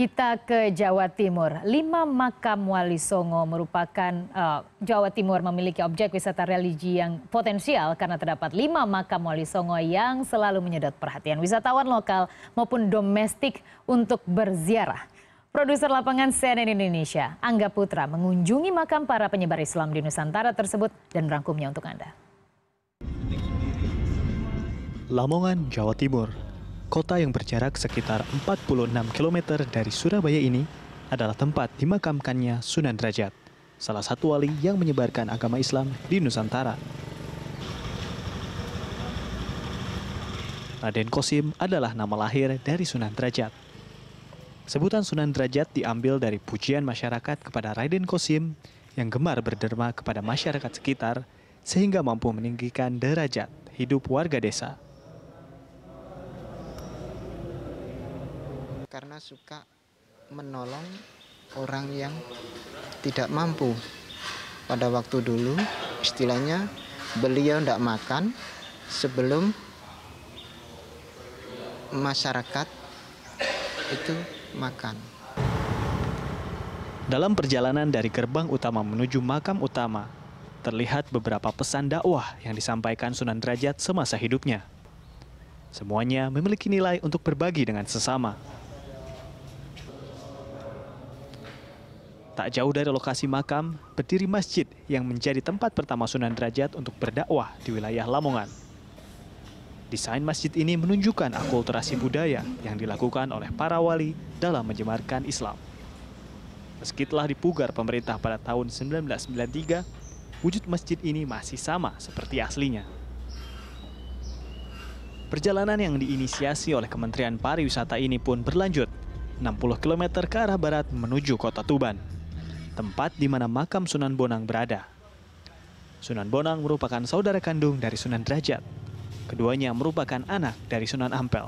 Kita ke Jawa Timur. Lima makam Wali Songo merupakan uh, Jawa Timur memiliki objek wisata religi yang potensial karena terdapat lima makam Wali Songo yang selalu menyedot perhatian wisatawan lokal maupun domestik untuk berziarah. Produser lapangan CNN Indonesia, Angga Putra, mengunjungi makam para penyebar Islam di Nusantara tersebut dan merangkumnya untuk Anda. Lamongan, Jawa Timur kota yang berjarak sekitar 46 km dari Surabaya ini adalah tempat dimakamkannya Sunan Derajat, salah satu wali yang menyebarkan agama Islam di Nusantara. Raden Kosim adalah nama lahir dari Sunan Derajat. Sebutan Sunan Derajat diambil dari pujian masyarakat kepada Raden Kosim yang gemar berderma kepada masyarakat sekitar sehingga mampu meninggikan derajat hidup warga desa. karena suka menolong orang yang tidak mampu. Pada waktu dulu istilahnya beliau tidak makan sebelum masyarakat itu makan. Dalam perjalanan dari gerbang utama menuju makam utama, terlihat beberapa pesan dakwah yang disampaikan Sunan Derajat semasa hidupnya. Semuanya memiliki nilai untuk berbagi dengan sesama. Tak jauh dari lokasi makam, berdiri masjid yang menjadi tempat pertama Sunan Derajat untuk berdakwah di wilayah Lamongan. Desain masjid ini menunjukkan akulturasi budaya yang dilakukan oleh para wali dalam menjemarkan Islam. Meski telah dipugar pemerintah pada tahun 1993, wujud masjid ini masih sama seperti aslinya. Perjalanan yang diinisiasi oleh Kementerian Pariwisata ini pun berlanjut 60 km ke arah barat menuju kota Tuban tempat di mana makam Sunan Bonang berada. Sunan Bonang merupakan saudara kandung dari Sunan Derajat. Keduanya merupakan anak dari Sunan Ampel.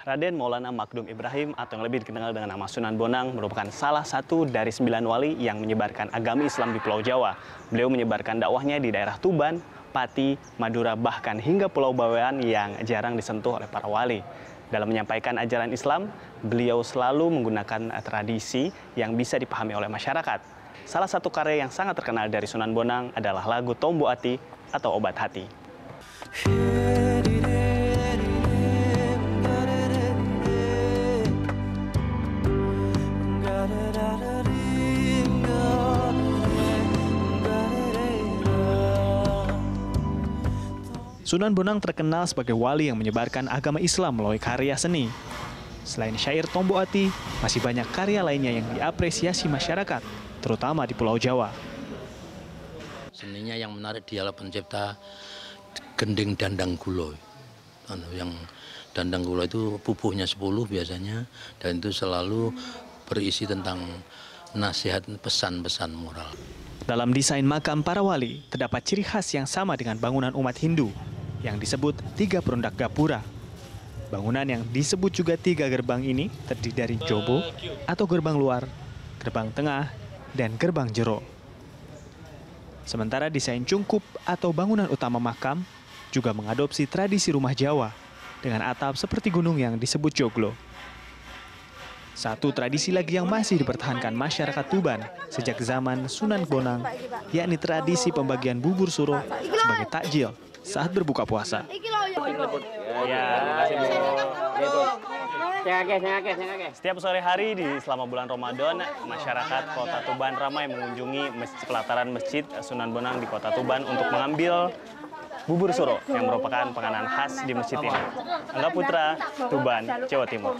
Raden Maulana Makdum Ibrahim atau yang lebih dikenal dengan nama Sunan Bonang merupakan salah satu dari sembilan wali yang menyebarkan agama Islam di Pulau Jawa. Beliau menyebarkan dakwahnya di daerah Tuban, Pati, Madura, bahkan hingga Pulau Bawean yang jarang disentuh oleh para wali. Dalam menyampaikan ajaran Islam, beliau selalu menggunakan tradisi yang bisa dipahami oleh masyarakat. Salah satu karya yang sangat terkenal dari Sunan Bonang adalah lagu Tombo Ati atau Obat Hati. Yeah. Sunan Bonang terkenal sebagai wali yang menyebarkan agama Islam melalui karya seni. Selain syair Tombo Ati, masih banyak karya lainnya yang diapresiasi masyarakat, terutama di Pulau Jawa. Seninya yang menarik dialah pencipta gending dandang gulo. Anu, yang dandang gulo itu pupuhnya 10 biasanya, dan itu selalu berisi tentang nasihat pesan-pesan moral. Dalam desain makam para wali, terdapat ciri khas yang sama dengan bangunan umat Hindu, yang disebut Tiga Perundak Gapura. Bangunan yang disebut juga tiga gerbang ini terdiri dari jobo atau gerbang luar, gerbang tengah, dan gerbang jero. Sementara desain cungkup atau bangunan utama makam juga mengadopsi tradisi rumah Jawa dengan atap seperti gunung yang disebut joglo. Satu tradisi lagi yang masih dipertahankan masyarakat Tuban sejak zaman Sunan Bonang, yakni tradisi pembagian bubur suro sebagai takjil saat berbuka puasa. Setiap sore hari di selama bulan Ramadan, masyarakat Kota Tuban ramai mengunjungi masjid, pelataran Masjid Sunan Bonang di Kota Tuban untuk mengambil bubur suro yang merupakan penganan khas di masjid ini. Angga Putra, Tuban, Jawa Timur.